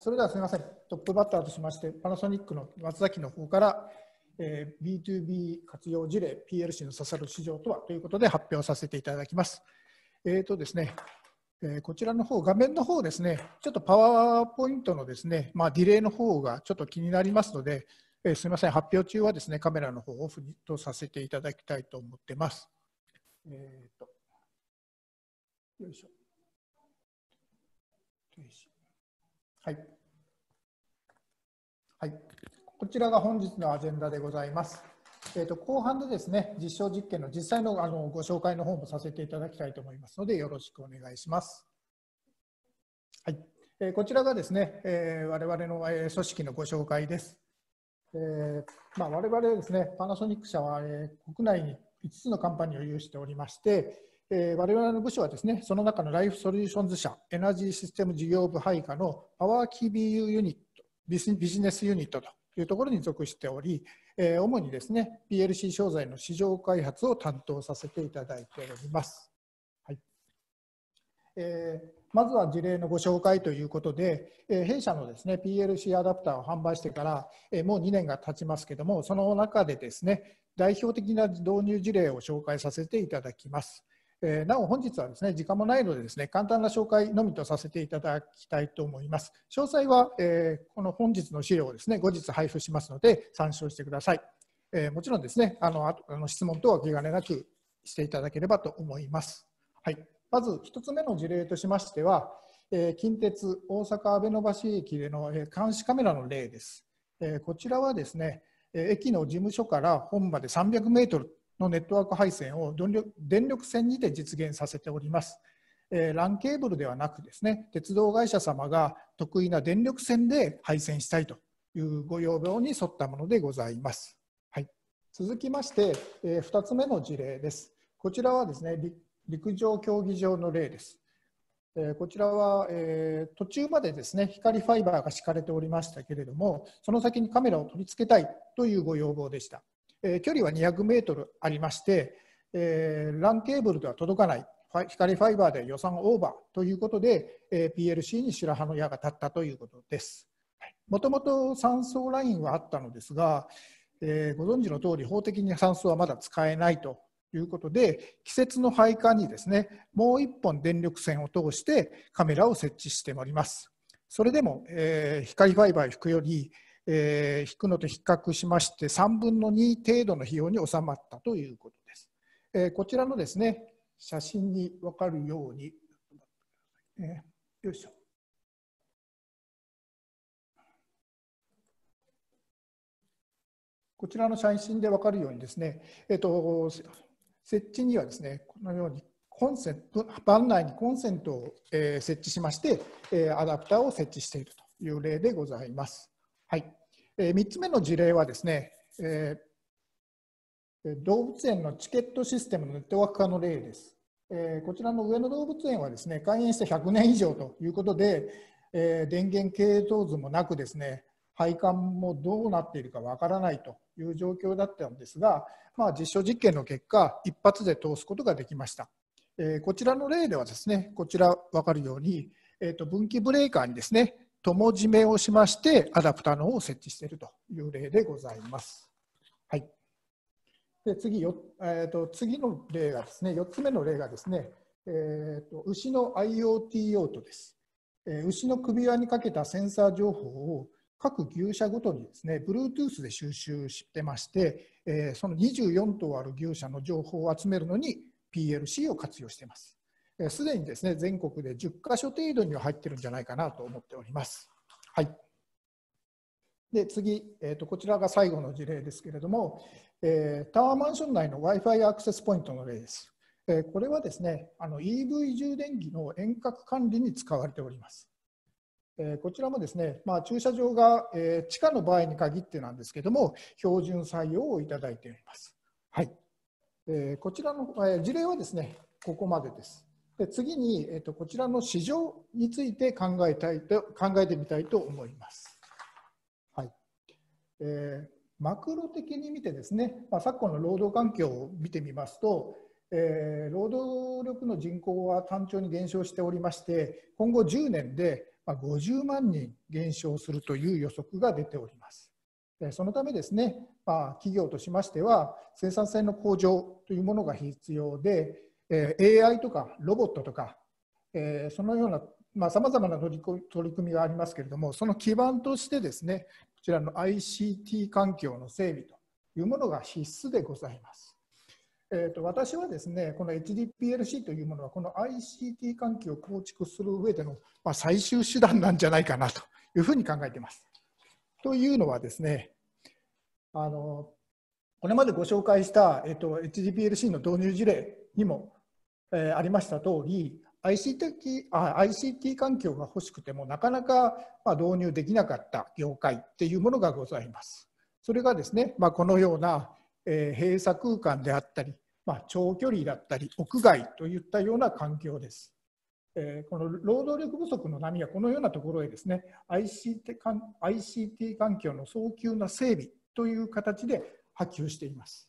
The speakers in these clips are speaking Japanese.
それではすみません、トップバッターとしまして、パナソニックの松崎の方から、えー、B2B 活用事例、PLC の刺さる市場とはということで発表させていただきます。えーとですねえー、こちらの方、画面の方ですね、ちょっとパワーポイントのですね、まあ、ディレイの方がちょっと気になりますので、えー、すみません、発表中はですね、カメラの方をオフにとさせていただきたいと思ってます。えーと、とよいしょ。よいしょはい。はい。こちらが本日のアジェンダでございます。えーと、後半でですね、実証実験の実際のあのご紹介の方もさせていただきたいと思いますので、よろしくお願いします。はい。えー、こちらがですね、えー、我々の、え組織のご紹介です。えーまあ、我々ですね、パナソニック社は、えー、国内に5つのカンパニーを有しておりまして、えー、我々の部署はですね、その中のライフソリューションズ社、エナジーシステム事業部配下のパワーキービーユニット、ビジネスユニットというところに属しており、えー、主にですね、PLC 商材の市場開発を担当させていただいております。はいえー、まずは事例のご紹介ということで、えー、弊社のですね PLC アダプターを販売してから、えー、もう2年が経ちますけども、その中でですね代表的な導入事例を紹介させていただきます。えー、なお本日はですね時間もないのでですね簡単な紹介のみとさせていただきたいと思います詳細は、えー、この本日の資料をですね後日配布しますので参照してください、えー、もちろんですねあのあの質問等は気兼ねなくしていただければと思いますはいまず一つ目の事例としましては、え近鉄大阪阿部野橋駅での、え監視カメラの例です、えこちらはですね駅の事務所から本まで300メートルのネットワーク配線を電力線にて実現させております。え LAN ケーブルではなくですね、鉄道会社様が得意な電力線で配線したいというご要望に沿ったものでございます。はい、続きまして、え2つ目の事例です。こちらはですね、陸上競技場の例です。えこちらは、え途中までですね光ファイバーが敷かれておりましたけれどもその先にカメラを取り付けたいというご要望でしたえ距離は200メートルありまして、えー、ランケーブルでは届かない光ファイバーで予算オーバーということで、え PLC に白羽の矢が立ったということです。もともと酸層ラインはあったのですが、えー、ご存知の通り法的に酸層はまだ使えないということで季節の配管にですねもう1本電力線を通してカメラを設置しております。それでも、えー、光ファイバーを引くよりえー、引くのと比較しまして3分の2程度の費用に収まったということです。えー、こちらのですね写真に分かるように、えー、よいしょ。こちらの写真で分かるようにですね、えっと、設置にはですね、このようにコンセント、バ内にコンセントを設置しまして、アダプターを設置しているという例でございます。はい。えー、3つ目の事例はですね、えー、動物園のチケットシステムのネットワーク化の例です。えー、こちらの上野動物園はですね開園して100年以上ということで、えー、電源系統図もなくですね配管もどうなっているかわからないという状況だったんですが、まあ、実証実験の結果一発で通すことができました、えー、こちらの例ではですねこちら分かるように、えー、と分岐ブレーカーにですね共締めをしましてアダプターのを設置しているという例でございます。はい、で次よ、えーと、次の例がですね4つ目の例がですね、えーと、と牛の IoT 用途です、えー、牛の首輪にかけたセンサー情報を各牛舎ごとにですね Bluetooth で収集してまして、えー、その24頭ある牛舎の情報を集めるのに PLC を活用しています。すでにですね全国で10か所程度には入ってるんじゃないかなと思っております。はい、で次、えーと、こちらが最後の事例ですけれども、えー、タワーマンション内の w i f i アクセスポイントの例です。えー、これはですねあの EV 充電器の遠隔管理に使われております。えー、こちらもですね、まあ、駐車場が、え地下の場合に限ってなんですけども、標準採用をいただいております。はいえこちらの、え事例はですね、ここまでです。で次に、えーと、こちらの市場について考えたいと考えてみたいと思います。はいえー、マクロ的に見てですね、まあ、昨今の労働環境を見てみますと、えー、労働力の人口は単調に減少しておりまして今後10年で50万人減少するという予測が出ております。そのためですね、まあ、企業としましては生産性の向上というものが必要でえー、AI とかロボットとか、えー、そのようなさまざ、まな取り取り組みがありますけれどもその基盤としてですねこちらの ICT 環境の整備というものが必須でございます。えーと、私はですねこの HDPLC というものはこの ICT 環境を構築する上での、まあ、最終手段なんじゃないかなというふうに考えています。というのはですねあのこれまでご紹介した、えーと HDPLC の導入事例にもえー、ありました通り ICT, あ ICT 環境が欲しくてもなかなかまあ、導入できなかった業界っていうものがございます。それがですね、まあ、このような、えー、閉鎖空間であったり、まあ、長距離だったり屋外といったような環境です。えー、この労働力不足の波はこのようなところへですね ICT, ICT 環境の早急な整備という形で波及しています。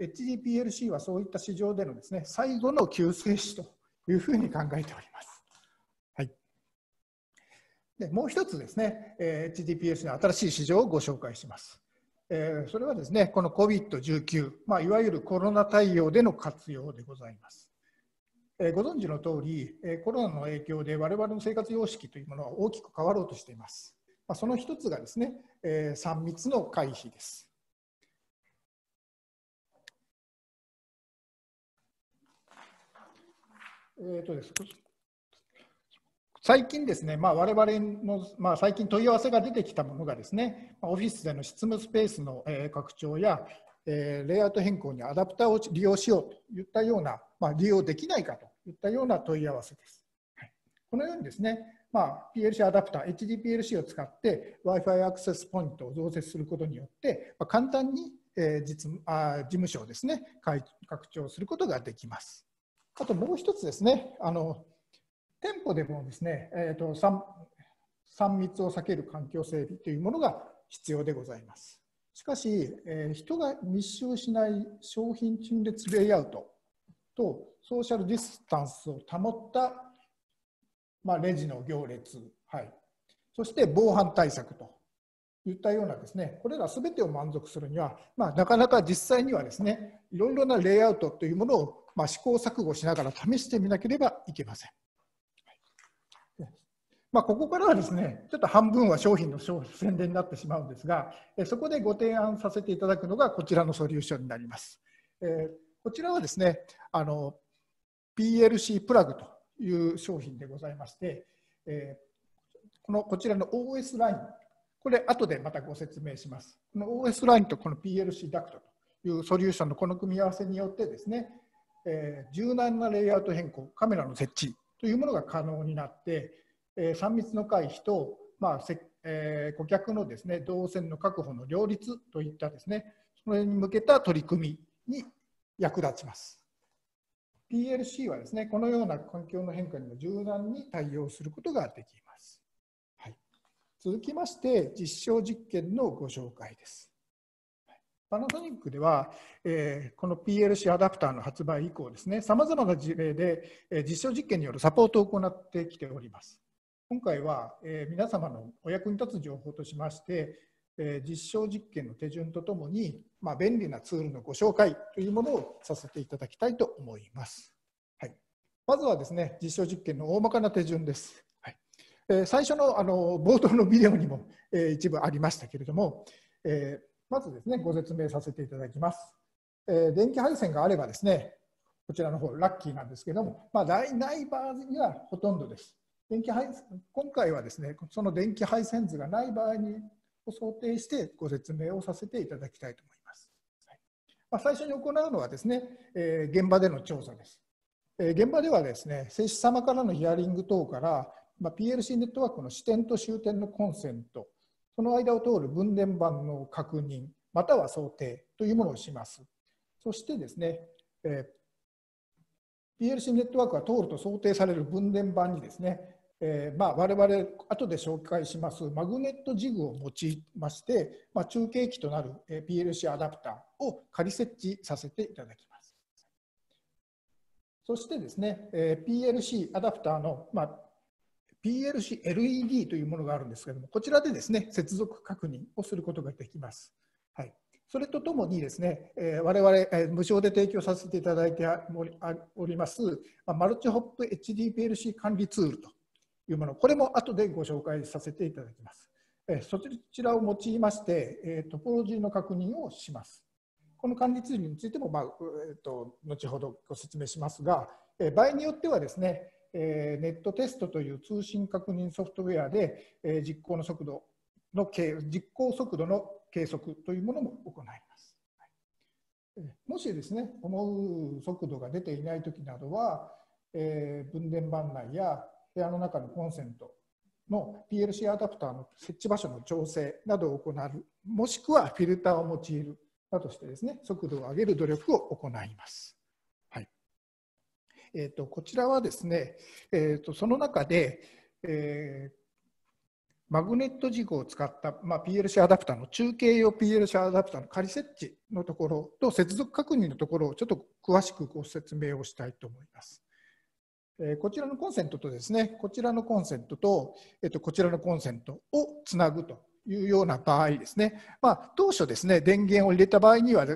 HDPLC はそういった市場でのですね最後の救世主というふうに考えております。はい、でもう一つですね、えー、HDPLC の新しい市場をご紹介します。えー、それはですねこの COVID-19、まあ、いわゆるコロナ対応での活用でございます。えー、ご存知の通り、えー、コロナの影響で我々の生活様式というものは大きく変わろうとしています。まあ、その一つがですね、えー、3密の回避です。えーとです、最近ですね、まあ、我々の、まあ、最近問い合わせが出てきたものがですね、オフィスでの執務スペースの拡張や、レイアウト変更にアダプターを利用しようといったような、まあ、利用できないかといったような問い合わせです。はい、このようにですね、まあ、PLC アダプター、HDPLC を使って Wi-Fi アクセスポイントを増設することによって、ま簡単に実あ事務所をですね、拡張することができます。あともう一つですね、あの店舗でもですね、えーと3、3密を避ける環境整備というものが必要でございます。しかし、えー、人が密集しない商品陳列レイアウトとソーシャルディスタンスを保った、まあ、レジの行列、はい、そして防犯対策といったようなですねこれら全てを満足するには、まあ、なかなか実際にはですねいろいろなレイアウトというものをまあ、試行錯誤しながら試してみなければいけません。まあ、ここからはですね、ちょっと半分は商品の宣伝になってしまうんですが、そこでご提案させていただくのがこちらのソリューションになります。えこちらはですね、あの PLC プラグという商品でございまして、えこのこちらの OS ライン、これ後でまたご説明します。この OS ラインとこの PLC ダクトというソリューションのこの組み合わせによってですね、えー、柔軟なレイアウト変更カメラの設置というものが可能になって、えー、3密の回避と、まあせえー、顧客のです、ね、動線の確保の両立といったです、ね、それに向けた取り組みに役立ちます。PLC はですね、このような環境の変化にも柔軟に対応することができます。はい、続きまして、実証実験のご紹介です。パナソニックでは、えー、この PLC アダプターの発売以降ですね、さまざまな事例で、えー、実証実験によるサポートを行ってきております。今回は、えー、皆様のお役に立つ情報としまして、えー、実証実験の手順とともに、まあ、便利なツールのご紹介というものをさせていただきたいと思います。はい、まずはですね、実証実験の大まかな手順です。はい、えー、最初のあの冒頭のビデオにも、えー、一部ありましたけれども、えーまずですね、ご説明させていただきます。えー、電気配線があればですね、こちらの方、ラッキーなんですけども、まあ、ない場合にはほとんどです。電気配線、今回はですね、その電気配線図がない場合にを想定してご説明をさせていただきたいと思います。はいまあ、最初に行うのはですね、えー、現場での調査です。えー、現場ではですね、製紙様からのヒアリング等から、まあ、PLC ネットワークの支点と終点のコンセント、その間を通る分電盤の確認または想定というものをします。そしてですね、えー、PLC ネットワークが通ると想定される分電盤にですね、えーまあ、我々後で紹介しますマグネットジグを用いまして、まあ、中継機となる PLC アダプターを仮設置させていただきます。そしてですね、PLC アダプターの、まあ、PLC-LED というものがあるんですけども、こちらでですね、接続確認をすることができます。はい、それとともにですね、えー、我々、えー、無償で提供させていただいております、まあ、マルチホップ HDPLC 管理ツールというもの、これも後でご紹介させていただきます。えー、そちらを用いまして、えー、トポロジーの確認をします。この管理ツールについても、まあえーと、と後ほどご説明しますが、えー、場合によってはですね、えネットテストという通信確認ソフトウェアで、え実行の速度の計実行速度の計測というものも行います。もしですね思う速度が出ていない時などは、え分電盤内や部屋の中のコンセントの PLC アダプターの設置場所の調整などを行うもしくはフィルターを用いるなどしてですね速度を上げる努力を行います。えーと、こちらはですね、えーと、その中で、えー、マグネット軸を使った、まあ、PLC アダプターの中継用 PLC アダプターの仮設置のところと接続確認のところをちょっと詳しくご説明をしたいと思います。えこちらのコンセントとですね、こちらのコンセントと、えっと、こちらのコンセントをつなぐというような場合ですね、まあ、当初ですね、電源を入れた場合には、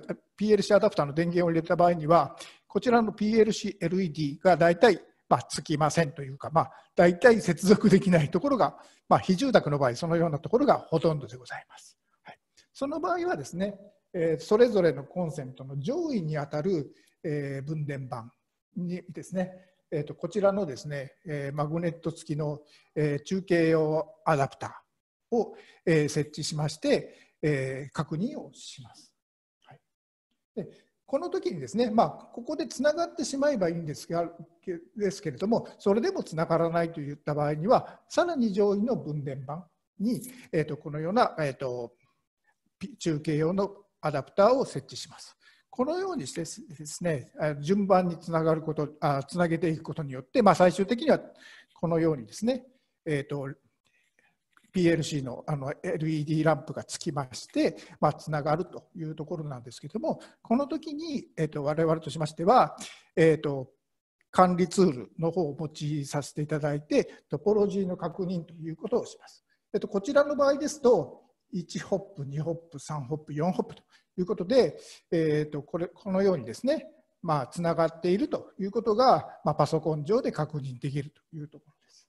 PLC アダプターの電源を入れた場合には、こちらの PLCLED が大体、まあ、つきませんというか、まあ、大体接続できないところが、まあ、非住宅の場合、そのようなところがほとんどでございます。はい、その場合はですね、えー、それぞれのコンセントの上位にあたる、えー、分電盤にですね、えー、とこちらのですね、えー、マグネット付きの、えー、中継用アダプターを、えー、設置しまして、えー、確認をします。はい、でこの時にですね、まあ、ここでつながってしまえばいいんですがですけれどもそれでもつながらないといった場合にはさらに上位の分電盤に、えー、とこのような、えー、と中継用のアダプターを設置します。このようにしてですね順番につながることあつなげていくことによって、まあ、最終的にはこのようにですね、えーと、と PLC のあの LED ランプがつきまして、まあ、つながるというところなんですけども、この時に、えー、と我々としましては、えーと、管理ツールの方を用いさせていただいて、トポロジーの確認ということをします。えー、とこちらの場合ですと、1ホップ、2ホップ、3ホップ、4ホップということで、えー、とこれこのようにですね、まあ、つながっているということが、まあ、パソコン上で確認できるというところです。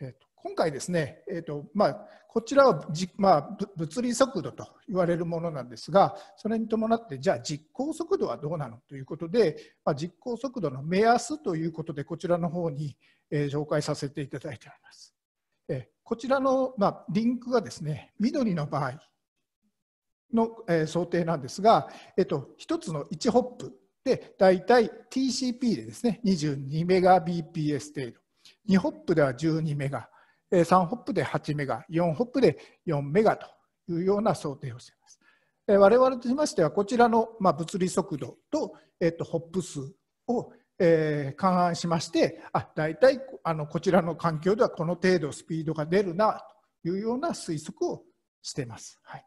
えーと今回ですね、えーとまあ、こちらはじ、まあ、物理速度と言われるものなんですがそれに伴ってじゃあ実行速度はどうなのということで、まあ、実行速度の目安ということでこちらの方に、えー、紹介させていただいております。えー、こちらの、まあ、リンクがですね緑の場合の、えー、想定なんですが、えーと、1つの1ホップで大体 TCP でですね 22Mbps 程度2ホップでは12メガ3ホップで8メガ、4ホップで4メガというような想定をしています。我々としましては、こちらの物理速度と、えっと、ホップ数をえ勘案しましてあ大体あのこちらの環境ではこの程度スピードが出るなというような推測をしています。はい、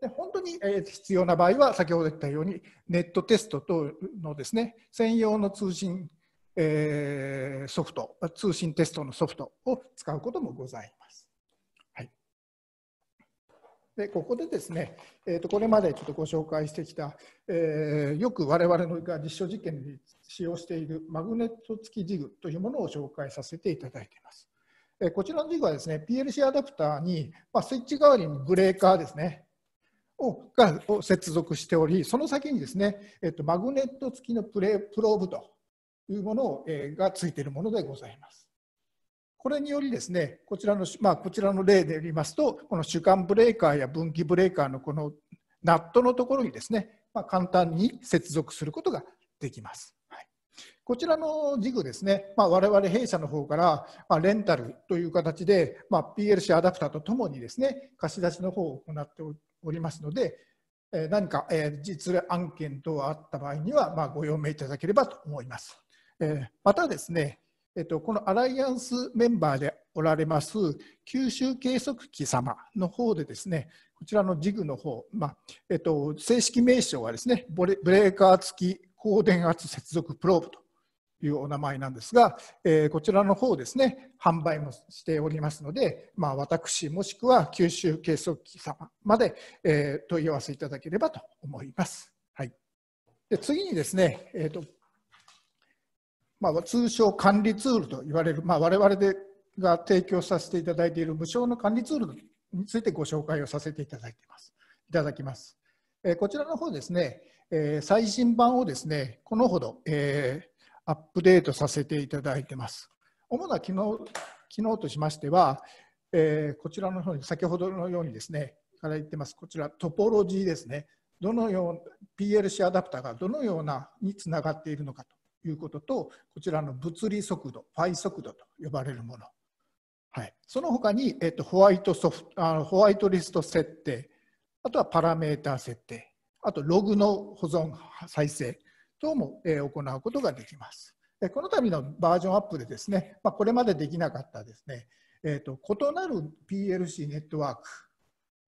で本当に、え必要な場合は先ほど言ったようにネットテスト等のですね専用の通信えー、ソフト、通信テストのソフトを使うこともございます。はい、でここでですね、えー、とこれまでちょっとご紹介してきた、えー、よく我々が実証実験に使用しているマグネット付きジグというものを紹介させていただいています。えー、こちらのジグはですね、PLC アダプターに、まあ、スイッチ代わりにブレーカーですね、をがを接続しており、その先にですね、えっと、マグネット付きのプレプローブというものを、えー、がついているものでございます。これによりですね、こちらの,、まあ、こちらの例で言いますと、この主管ブレーカーや分岐ブレーカーのこのナットのところにですね、まあ、簡単に接続することができます。はい、こちらのジグですね、まあ、我々弊社の方から、まレンタルという形で、ま PLC アダプターとともにですね、貸し出しの方を行っておりますので、何か実案件等あった場合には、まご用命いただければと思います。えまたですね、えっと、このアライアンスメンバーでおられます九州計測器様の方でですねこちらのジグの方、まあ、えっと、正式名称はですねブレーカー付き高電圧接続プローブというお名前なんですが、えー、こちらの方ですね販売もしておりますので、まあ、私もしくは九州計測器様まで、えー、問い合わせいただければと思います。はい、で次にですね、えーとまあ、通称管理ツールと言われる、まあ、我々でが提供させていただいている無償の管理ツールについてご紹介をさせていただいています。いただきます。えこちらの方ですね、え最新版をですね、このほど、えアップデートさせていただいてます。主な機能機能としましては、えこちらの方に先ほどのようにですね、から言ってます、こちらトポロジーですね、どのよう PLC アダプターがどのようなにつながっているのかということとこちらの物理速度ファイ速度と呼ばれるもの、はい、その他に、えっと、ホワイトソフあのホワイトリスト設定あとはパラメータ設定あとログの保存再生等も、え行うことができます。この度のバージョンアップでですね、まこれまでできなかったですね、えーと異なる PLC ネットワーク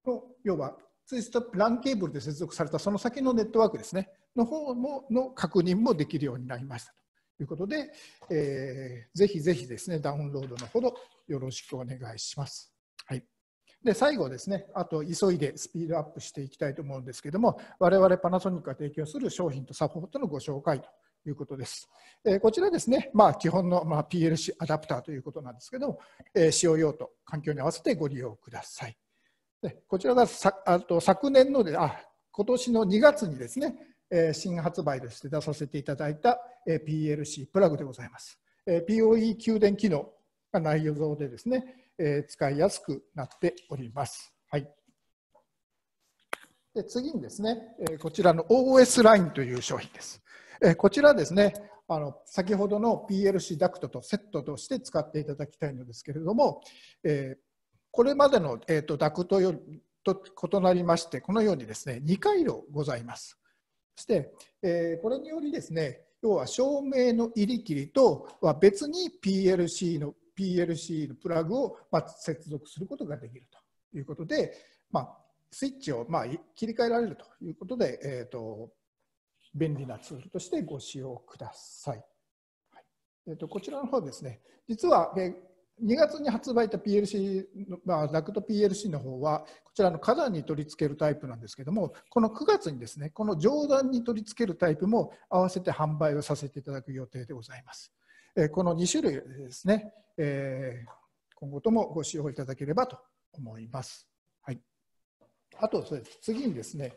の要はツイストランケーブルで接続されたその先のネットワークですねの方もの確認もできるようになりましたということで、えー、ぜひぜひですねダウンロードのほどよろしくお願いします。はいで最後ですね、あと急いでスピードアップしていきたいと思うんですけども、我々パナソニックが提供する商品とサポートのご紹介ということです。えこちらですね、まあ、基本の、ま PLC アダプターということなんですけども、え使用用途、環境に合わせてご利用ください。でこちらがさあと昨年のであ今年の2月にですね、え新発売として出させていただいた、え PLC プラグでございます。え POE 給電機能が内容でですね、え使いやすくなっております。はい、で次にですね、えこちらの OS ラインという商品です。えこちらですね、あの先ほどの PLC ダクトとセットとして使っていただきたいのですけれども、えこれまでの、えー、とダクトよりと異なりまして、このようにですね2回路ございます。そして、えー、これによりですね、要は照明の入り切りとは別に PLC の PLC のプラグをま接続することができるということで、まあ、スイッチをま切り替えられるということで、えーと、便利なツールとしてご使用ください。はいえーと、こちらの方ですね、実は、え2月に発売した PLC、まあ、ラクト PLC の方は、こちらの花壇に取り付けるタイプなんですけども、この9月にですね、この上段に取り付けるタイプも合わせて販売をさせていただく予定でございます。えこの2種類ですね、え今後ともご使用いただければと思います。はい、あと、そ次にですね、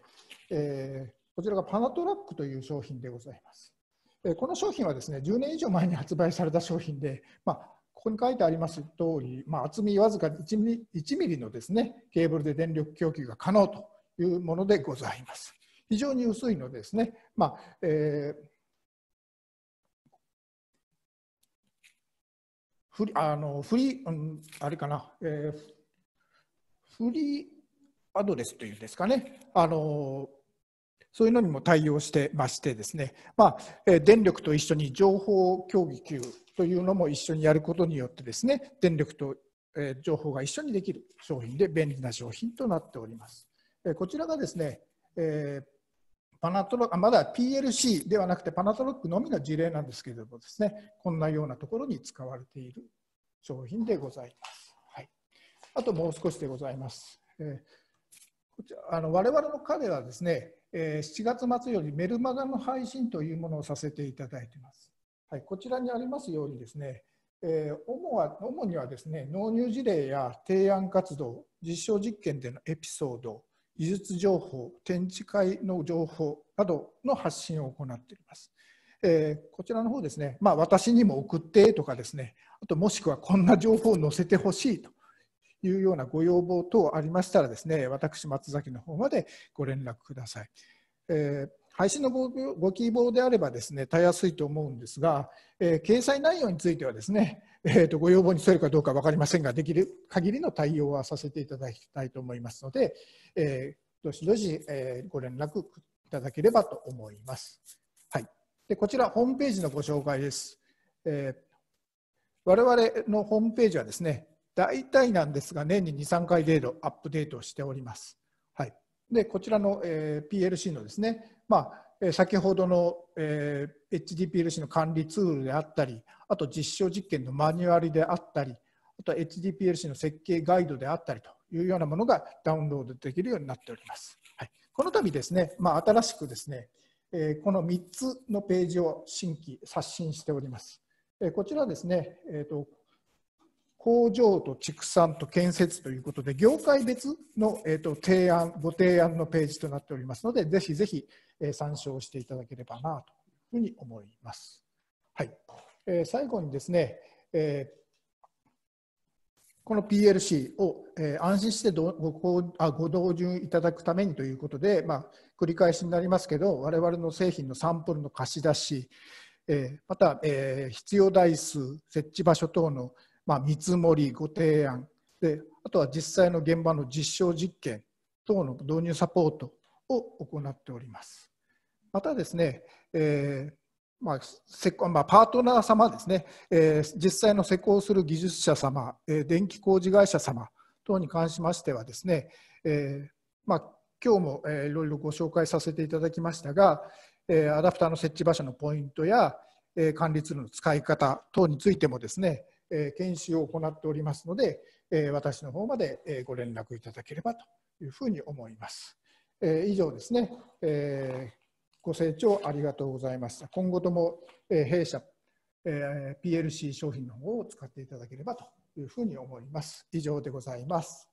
えこちらがパナトラックという商品でございます。えこの商品はですね10年以上前に発売された商品で、まあ、ここに書いてあります通り、まあ、厚みわずか1ミリ ,1 ミリのですねケーブルで電力供給が可能というものでございます。非常に薄いのですね、まあえー、あのフリー、うん、あれかな、えー、フリーアドレスというんですかね、あのそういうのにも対応してましてですね、まあ、電力と一緒に情報供給というのも一緒にやることによってですね電力と情報が一緒にできる商品で便利な商品となっております。こちらがですね、えーパナトロまだ PLC ではなくてパナトロックのみの事例なんですけれどもですねこんなようなところに使われている商品でございます。はい、あともう少しでございます。えこちらあの我々の彼はですね、え7月末よりメルマガの配信というものをさせていただいています。はい、こちらにありますようにですね、えー、主は主にはですね納入事例や提案活動実証実験でのエピソード技術情報展示会の情報などの発信を行っています。えー、こちらの方ですね、まあ、私にも送ってとかですねあともしくはこんな情報を載せてほしいというようなご要望等ありましたらですね私松崎の方までご連絡ください。えー配信のご希望であればですね、たやすいと思うんですが、えー、掲載内容についてはですね、えーと、ご要望に添えるかどうか分かりませんが、できる限りの対応はさせていただきたいと思いますので、えー、どしどし、えー、ご連絡いただければと思います。はい、でこちら、ホームページのご紹介です。えー我々のホームページはですね、大体なんですが、年に2、3回程度アップデートをしております。はい、でこちらの、えー、PLC のですね、まあ、先ほどの、えー、HDPLC の管理ツールであったりあと実証実験のマニュアルであったりあとは HDPLC の設計ガイドであったりというようなものがダウンロードできるようになっております。はい、この度ですね、まあ、新しくですね、えー、この3つのページを新規刷新しております。えー、こちらですね、えーと工場と畜産と建設ということで、業界別の、えー、と提案、ご提案のページとなっておりますので、ぜひぜひ、え参照していただければなというふうに思います。はい。え最後にですね、えこの PLC を、え安心してごごごご同順いただくためにということで、まあ、繰り返しになりますけど、我々の製品のサンプルの貸し出し、えまた、え必要台数、設置場所等のまあ、見積もり、ご提案で、あとは実際の現場の実証実験等の導入サポートを行っております。またですね、えーまあまあ、パートナー様ですね、えー、実際の施工する技術者様、えー、電気工事会社様等に関しましてはですね、えーまあ、今日も、えー、いろいろご紹介させていただきましたが、えー、アダプターの設置場所のポイントや、えー、管理ツールの使い方等についてもですね、え研修を行っておりますので、え私の方まで、えご連絡いただければというふうに思います。え以上ですね、えー、ご清聴ありがとうございました。今後とも、え弊社、えー、PLC 商品の方を使っていただければというふうに思います。以上でございます。